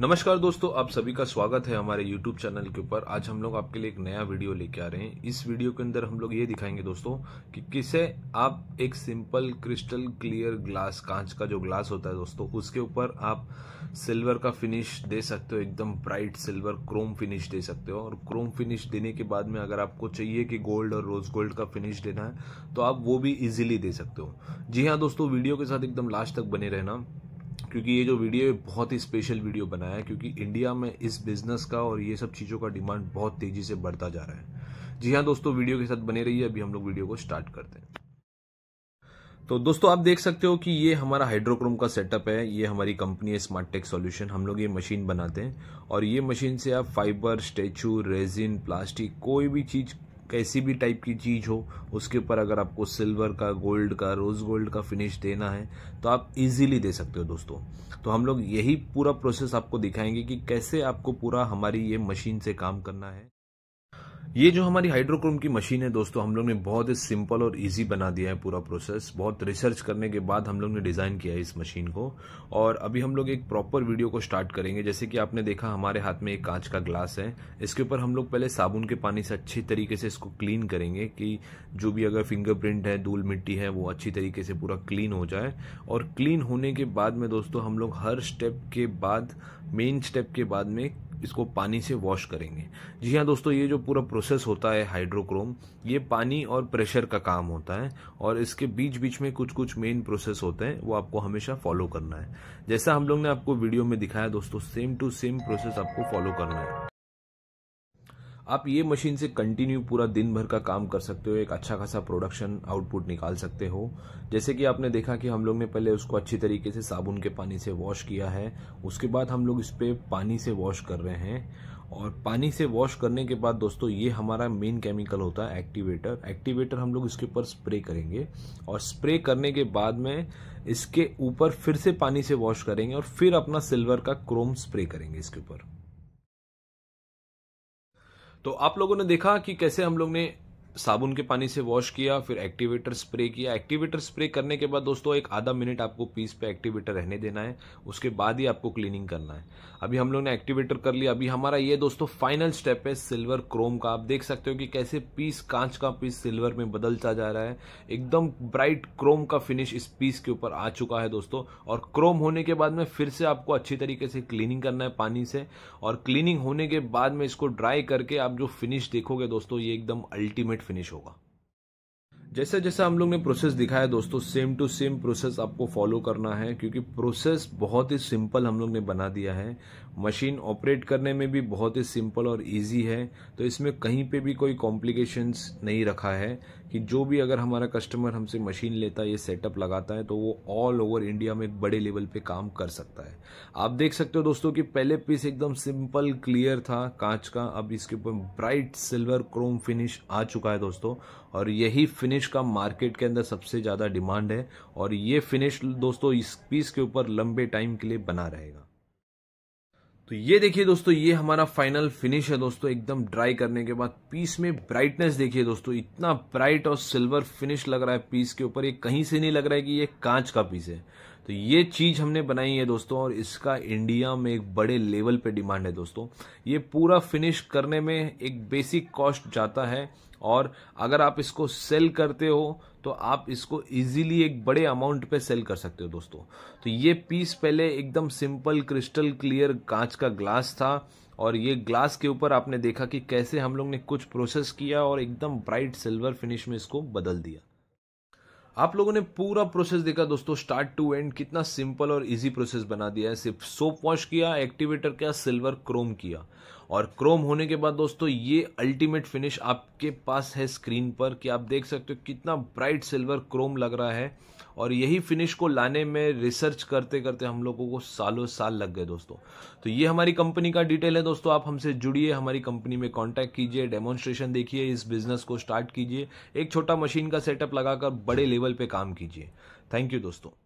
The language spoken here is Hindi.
नमस्कार दोस्तों आप सभी का स्वागत है हमारे YouTube चैनल के ऊपर आज हम लोग आपके लिए एक नया वीडियो लेके आ रहे हैं इस वीडियो के अंदर हम लोग ये दिखाएंगे दोस्तों कि किसे आप एक सिंपल क्रिस्टल क्लियर ग्लास कांच का जो ग्लास होता है दोस्तों उसके ऊपर आप सिल्वर का फिनिश दे सकते हो एकदम ब्राइट सिल्वर क्रोम फिनिश दे सकते हो और क्रोम फिनिश देने के बाद में अगर आपको चाहिए कि गोल्ड और रोज गोल्ड का फिनिश देना है तो आप वो भी इजिली दे सकते हो जी हाँ दोस्तों वीडियो के साथ एकदम लास्ट तक बने रहना क्योंकि ये जो वीडियो है बहुत ही स्पेशल वीडियो बनाया है क्योंकि इंडिया में इस बिजनेस का और ये सब चीज़ों का डिमांड बहुत तेज़ी से बढ़ता जा रहा है जी हाँ दोस्तों वीडियो के साथ बने रही अभी हम लोग वीडियो को स्टार्ट करते हैं तो दोस्तों आप देख सकते हो कि ये हमारा हाइड्रोक्रोम का सेटअप है ये हमारी कंपनी है स्मार्ट टेक सॉल्यूशन हम लोग ये मशीन बनाते हैं और ये मशीन से आप फाइबर स्टेचू रेजिन प्लास्टिक कोई भी चीज़ कैसी भी टाइप की चीज़ हो उसके ऊपर अगर आपको सिल्वर का गोल्ड का रोज़ गोल्ड का फिनिश देना है तो आप इजीली दे सकते हो दोस्तों तो हम लोग यही पूरा प्रोसेस आपको दिखाएंगे कि कैसे आपको पूरा हमारी ये मशीन से काम करना है ये जो हमारी हाइड्रोक्रोम की मशीन है दोस्तों हम लोग ने बहुत ही सिंपल और इजी बना दिया है पूरा प्रोसेस बहुत रिसर्च करने के बाद हम लोग ने डिज़ाइन किया है इस मशीन को और अभी हम लोग एक प्रॉपर वीडियो को स्टार्ट करेंगे जैसे कि आपने देखा हमारे हाथ में एक कांच का ग्लास है इसके ऊपर हम लोग पहले साबुन के पानी से अच्छी तरीके से इसको क्लीन करेंगे कि जो भी अगर फिंगरप्रिंट है धूल मिट्टी है वो अच्छी तरीके से पूरा क्लीन हो जाए और क्लीन होने के बाद में दोस्तों हम लोग हर स्टेप के बाद मेन स्टेप के बाद में इसको पानी से वॉश करेंगे जी हाँ दोस्तों ये जो पूरा प्रोसेस होता है हाइड्रोक्रोम ये पानी और प्रेशर का काम होता है और इसके बीच बीच में कुछ कुछ मेन प्रोसेस होते हैं वो आपको हमेशा फॉलो करना है जैसा हम लोग ने आपको वीडियो में दिखाया दोस्तों सेम टू सेम प्रोसेस आपको फॉलो करना है आप ये मशीन से कंटिन्यू पूरा दिन भर का काम कर सकते हो एक अच्छा खासा प्रोडक्शन आउटपुट निकाल सकते हो जैसे कि आपने देखा कि हम लोग ने पहले उसको अच्छी तरीके से साबुन के पानी से वॉश किया है उसके बाद हम लोग इस पर पानी से वॉश कर रहे हैं और पानी से वॉश करने के बाद दोस्तों ये हमारा मेन केमिकल होता है एक्टिवेटर एक्टिवेटर हम लोग इसके ऊपर स्प्रे करेंगे और स्प्रे करने के बाद में इसके ऊपर फिर से पानी से वॉश करेंगे और फिर अपना सिल्वर का क्रोम स्प्रे करेंगे इसके ऊपर तो आप लोगों ने देखा कि कैसे हम लोग ने साबुन के पानी से वॉश किया फिर एक्टिवेटर स्प्रे किया एक्टिवेटर स्प्रे करने के बाद दोस्तों एक आधा मिनट आपको पीस पे एक्टिवेटर रहने देना है उसके बाद ही आपको क्लीनिंग करना है अभी हम लोग ने एक्टिवेटर कर लिया अभी हमारा ये दोस्तों फाइनल स्टेप है सिल्वर क्रोम का आप देख सकते हो कि कैसे पीस कांच का पीस सिल्वर में बदलता जा रहा है एकदम ब्राइट क्रोम का फिनिश इस पीस के ऊपर आ चुका है दोस्तों और क्रोम होने के बाद में फिर से आपको अच्छी तरीके से क्लीनिंग करना है पानी से और क्लीनिंग होने के बाद में इसको ड्राई करके आप जो फिनिश देखोगे दोस्तों ये एकदम अल्टीमेट फिनिश होगा जैसे जैसे हम लोग ने प्रोसेस दिखाया दोस्तों सेम टू सेम प्रोसेस आपको फॉलो करना है क्योंकि प्रोसेस बहुत ही सिंपल हम लोग ने बना दिया है मशीन ऑपरेट करने में भी बहुत ही सिंपल और इजी है तो इसमें कहीं पे भी कोई कॉम्प्लिकेशंस नहीं रखा है कि जो भी अगर हमारा कस्टमर हमसे मशीन लेता है ये सेटअप लगाता है तो वो ऑल ओवर इंडिया में एक बड़े लेवल पे काम कर सकता है आप देख सकते हो दोस्तों कि पहले पीस एकदम सिंपल क्लियर था कांच का अब इसके ऊपर ब्राइट सिल्वर क्रोम फिनिश आ चुका है दोस्तों और यही फिनिश फिनिश का मार्केट के अंदर सबसे ज़्यादा डिमांड है और ये फिनिश दोस्तों इस पीस के ऊपर लंबे टाइम के लिए बना रहेगा तो ये देखिए दोस्तों ये हमारा फाइनल फिनिश है दोस्तों एकदम ड्राई करने के बाद पीस में ब्राइटनेस देखिए दोस्तों इतना ब्राइट और सिल्वर फिनिश लग रहा है पीस के ऊपर ये कहीं से नहीं लग रहा है कि ये कांच का पीस है तो ये चीज़ हमने बनाई है दोस्तों और इसका इंडिया में एक बड़े लेवल पे डिमांड है दोस्तों ये पूरा फिनिश करने में एक बेसिक कॉस्ट जाता है और अगर आप इसको सेल करते हो तो आप इसको इजीली एक बड़े अमाउंट पे सेल कर सकते हो दोस्तों तो ये पीस पहले एकदम सिंपल क्रिस्टल क्लियर कांच का ग्लास था और ये ग्लास के ऊपर आपने देखा कि कैसे हम लोग ने कुछ प्रोसेस किया और एकदम ब्राइट सिल्वर फिनिश में इसको बदल दिया आप लोगों ने पूरा प्रोसेस देखा दोस्तों स्टार्ट टू एंड कितना सिंपल और इजी प्रोसेस बना दिया है सिर्फ सोप वॉश किया एक्टिवेटर किया सिल्वर क्रोम किया और क्रोम होने के बाद दोस्तों ये अल्टीमेट फिनिश आपके पास है स्क्रीन पर कि आप देख सकते हो कितना ब्राइट सिल्वर क्रोम लग रहा है और यही फिनिश को लाने में रिसर्च करते करते हम लोगों को सालों साल लग गए दोस्तों तो ये हमारी कंपनी का डिटेल है दोस्तों आप हमसे जुड़िए हमारी कंपनी में कांटेक्ट कीजिए डेमोन्स्ट्रेशन देखिए इस बिजनेस को स्टार्ट कीजिए एक छोटा मशीन का सेटअप लगाकर बड़े लेवल पे काम कीजिए थैंक यू दोस्तों